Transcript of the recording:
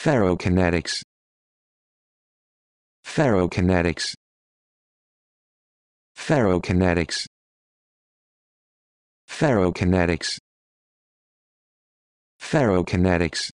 Ferrokinetics Ferrokinetics Ferrokinetics Ferrokinetics Ferrokinetics